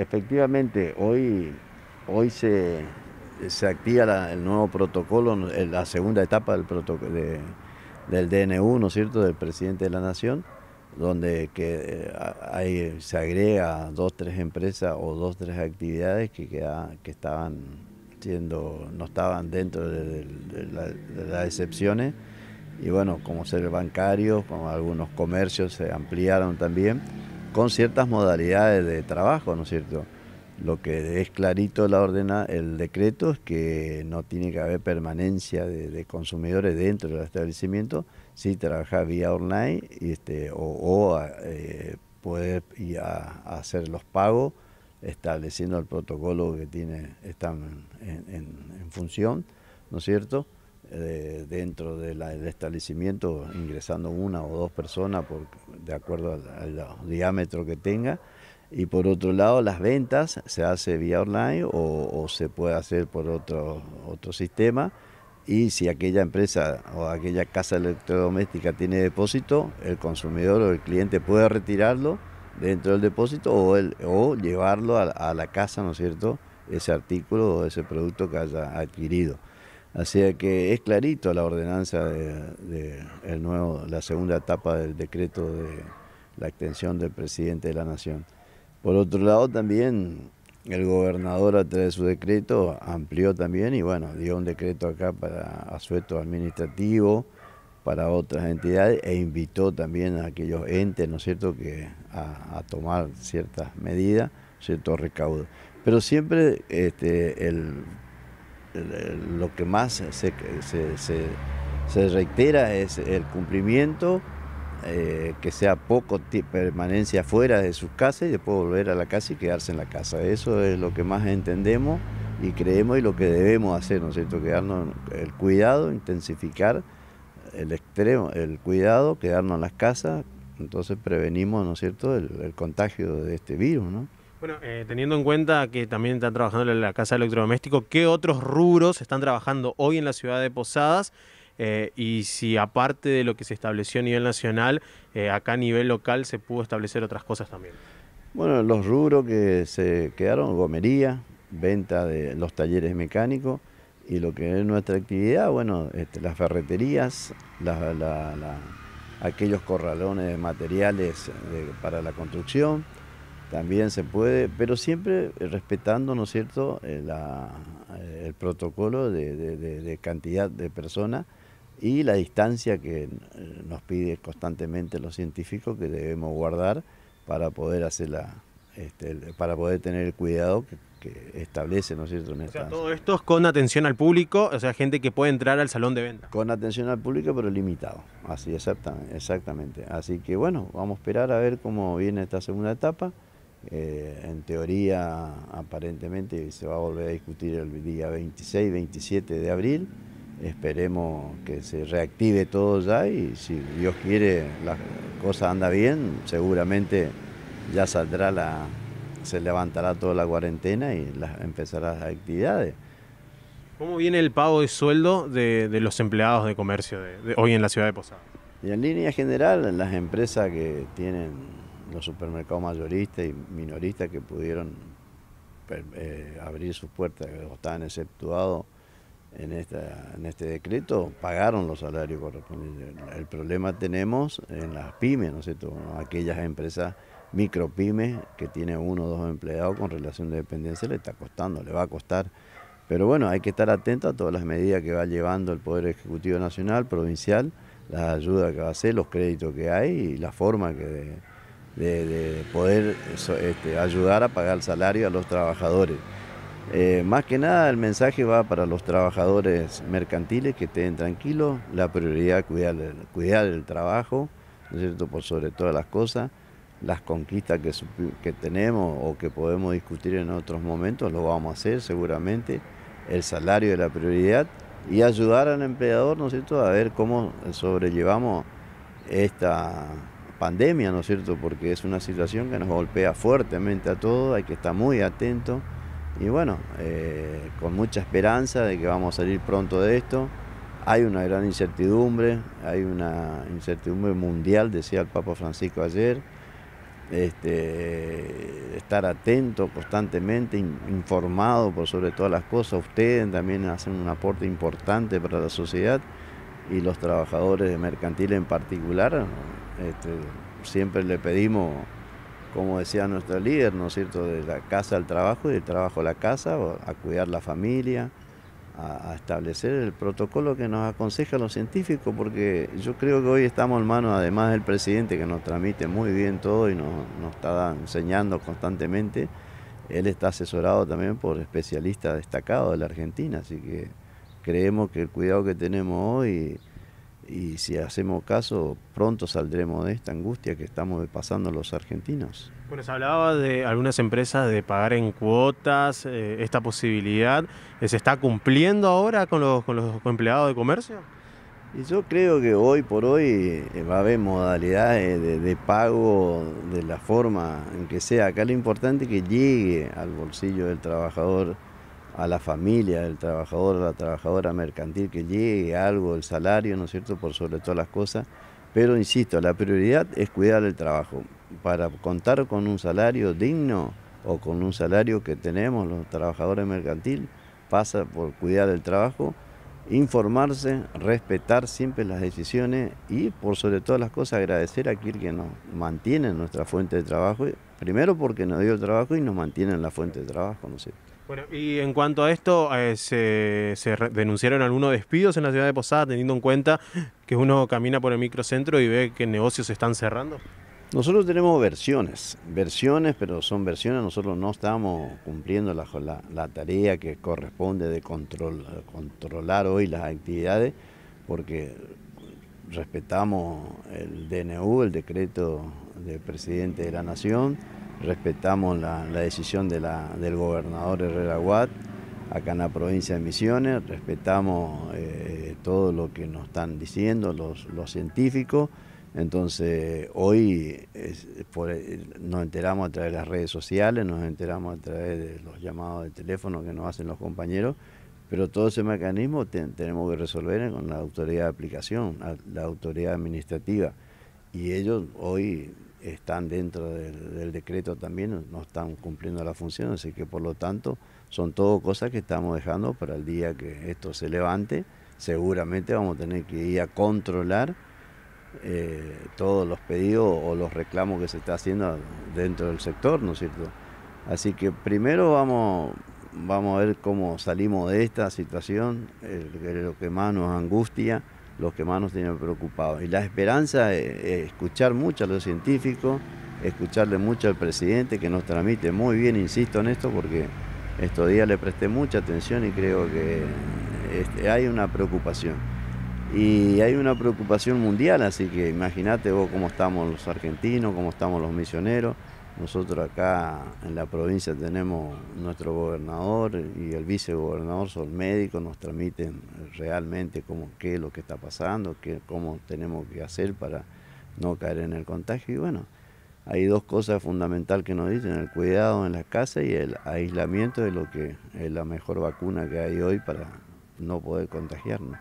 efectivamente, hoy, hoy se, activa el nuevo protocolo, eh, la segunda etapa del, del DNU, ¿no es cierto?, del presidente de la Nación, donde eh, se agrega dos, tres empresas o dos, tres actividades que, estaban siendo, no estaban dentro de, de las excepciones y bueno, como ser bancarios, como algunos comercios se ampliaron también con ciertas modalidades de trabajo, ¿no es cierto? Lo que es clarito la ordena, el decreto es que no tiene que haber permanencia de, consumidores dentro del establecimiento si trabaja vía online y este, o, eh, poder ir hacer los pagos estableciendo el protocolo que tiene, están en función, ¿no es cierto? dentro del establecimiento, ingresando una o dos personas de acuerdo al, diámetro que tenga. Y por otro lado, las ventas se hace vía online o, se puede hacer por otro, otro sistema y si aquella empresa o aquella casa electrodoméstica tiene depósito, el consumidor o el cliente puede retirarlo dentro del depósito o, o llevarlo a, la casa, ¿no es cierto?, ese artículo o ese producto que haya adquirido. Así que es clarito la ordenanza de, nuevo, la segunda etapa del decreto de la extensión del presidente de la Nación. Por otro lado, también el gobernador a través de su decreto amplió también y bueno, dio un decreto acá para asueto administrativo, para otras entidades e invitó también a aquellos entes, ¿no es cierto?, que a, tomar ciertas medidas, ciertos recaudos. Pero siempre este, el lo que más se, reitera es el cumplimiento, eh, que sea poco permanencia fuera de sus casas y después volver a la casa y quedarse en la casa. Eso es lo que más entendemos y creemos y lo que debemos hacer, ¿no es cierto? Quedarnos el cuidado, intensificar el extremo, el cuidado, quedarnos en las casas, entonces prevenimos, ¿no es cierto?, el contagio de este virus, ¿no? Bueno, eh, teniendo en cuenta que también están trabajando en la Casa Electrodoméstico, ¿qué otros rubros están trabajando hoy en la ciudad de Posadas? Eh, y si aparte de lo que se estableció a nivel nacional, eh, acá a nivel local se pudo establecer otras cosas también. Bueno, los rubros que se quedaron, gomería, venta de los talleres mecánicos y lo que es nuestra actividad, bueno, este, las ferreterías, aquellos corralones de materiales para la construcción también se puede, pero siempre eh, respetando, ¿no es cierto?, eh, eh, el protocolo de, cantidad de personas y la distancia que nos pide constantemente los científicos que debemos guardar para poder hacer la, este, para poder tener el cuidado que, establece, ¿no es cierto? o sea, todo esto es con atención al público, o sea, gente que puede entrar al salón de venta. Con atención al público, pero limitado, así exactamente. Así que bueno, vamos a esperar a ver cómo viene esta segunda etapa. Eh, en teoría, aparentemente se va a volver a discutir el día 26, 27 de abril. Esperemos que se reactive todo ya y si Dios quiere, la cosa anda bien, seguramente ya saldrá la, se levantará toda la cuarentena y empezarán empezará las actividades. ¿Cómo viene el pago de sueldo de, los empleados de comercio de, hoy en la ciudad de Posada? Y en línea general, las empresas que tienen los supermercados mayoristas y minoristas que pudieron eh, abrir sus puertas que estaban exceptuados en, esta, en este decreto, pagaron los salarios correspondientes. El problema tenemos en las pymes, ¿no es cierto? Aquellas empresas micro pymes que tiene uno o dos empleados con relación de dependencia le está costando, le va a costar. Pero bueno, hay que estar atento a todas las medidas que va llevando el Poder Ejecutivo Nacional, provincial, las ayudas que va a hacer, los créditos que hay y la forma que de, poder este, ayudar a pagar el salario a los trabajadores. Eh, más que nada el mensaje va para los trabajadores mercantiles que estén tranquilos, la prioridad cuidar, cuidar el trabajo, ¿no es cierto? por sobre todas las cosas, las conquistas que, tenemos o que podemos discutir en otros momentos, lo vamos a hacer seguramente, el salario es la prioridad y ayudar al empleador, ¿no es a ver cómo sobrellevamos esta pandemia, ¿no es cierto? Porque es una situación que nos golpea fuertemente a todos, hay que estar muy atento y bueno, eh, con mucha esperanza de que vamos a salir pronto de esto. Hay una gran incertidumbre, hay una incertidumbre mundial, decía el Papa Francisco ayer. Este, estar atento constantemente, informado por sobre todas las cosas. Ustedes también hacen un aporte importante para la sociedad y los trabajadores de mercantil en particular, este, siempre le pedimos, como decía nuestro líder, ¿no es cierto?, de la casa al trabajo y del trabajo a la casa, a cuidar la familia, a, establecer el protocolo que nos aconseja los científicos, porque yo creo que hoy estamos en manos, además del presidente que nos transmite muy bien todo y nos, nos está enseñando constantemente, él está asesorado también por especialistas destacados de la Argentina, así que creemos que el cuidado que tenemos hoy y si hacemos caso, pronto saldremos de esta angustia que estamos pasando los argentinos. Bueno, se hablaba de algunas empresas de pagar en cuotas, eh, esta posibilidad, ¿eh, ¿se está cumpliendo ahora con los, empleados de comercio? Y yo creo que hoy por hoy eh, va a haber modalidades de, de pago de la forma en que sea. Acá lo importante es que llegue al bolsillo del trabajador a la familia del trabajador a la trabajadora mercantil que llegue algo, el salario, ¿no es cierto?, por sobre todas las cosas. Pero insisto, la prioridad es cuidar el trabajo. Para contar con un salario digno o con un salario que tenemos los trabajadores mercantil, pasa por cuidar el trabajo, informarse, respetar siempre las decisiones y por sobre todas las cosas agradecer a aquel que nos mantiene nuestra fuente de trabajo, primero porque nos dio el trabajo y nos mantiene en la fuente de trabajo, ¿no es cierto? Bueno, y en cuanto a esto, eh, ¿se, denunciaron algunos despidos en la ciudad de Posada, teniendo en cuenta que uno camina por el microcentro y ve que negocios se están cerrando? Nosotros tenemos versiones, versiones, pero son versiones, nosotros no estamos cumpliendo la, tarea que corresponde de control, controlar hoy las actividades, porque respetamos el DNU, el decreto del presidente de la Nación, respetamos la, decisión de la, del gobernador Herrera Guat acá en la provincia de Misiones, respetamos eh, todo lo que nos están diciendo los, científicos, entonces hoy nos enteramos a través de las redes sociales, nos enteramos a través de los llamados de teléfono que nos hacen los compañeros, pero todo ese mecanismo tenemos que resolver con la autoridad de aplicación, la autoridad administrativa, y ellos hoy están dentro del, decreto también, no están cumpliendo la función, así que por lo tanto son todo cosas que estamos dejando para el día que esto se levante. Seguramente vamos a tener que ir a controlar eh, todos los pedidos o los reclamos que se está haciendo dentro del sector, ¿no es cierto? Así que primero vamos, vamos a ver cómo salimos de esta situación, lo que más nos angustia los que más nos tienen preocupados. Y la esperanza es, escuchar mucho a los científicos, escucharle mucho al presidente que nos tramite muy bien, insisto en esto, porque estos días le presté mucha atención y creo que este, hay una preocupación. Y hay una preocupación mundial, así que imagínate vos cómo estamos los argentinos, cómo estamos los misioneros. Nosotros acá en la provincia tenemos nuestro gobernador y el vicegobernador son médicos, nos transmiten realmente cómo, qué es lo que está pasando, qué, cómo tenemos que hacer para no caer en el contagio. Y bueno, hay dos cosas fundamentales que nos dicen, el cuidado en las casas y el aislamiento de lo que es la mejor vacuna que hay hoy para no poder contagiarnos.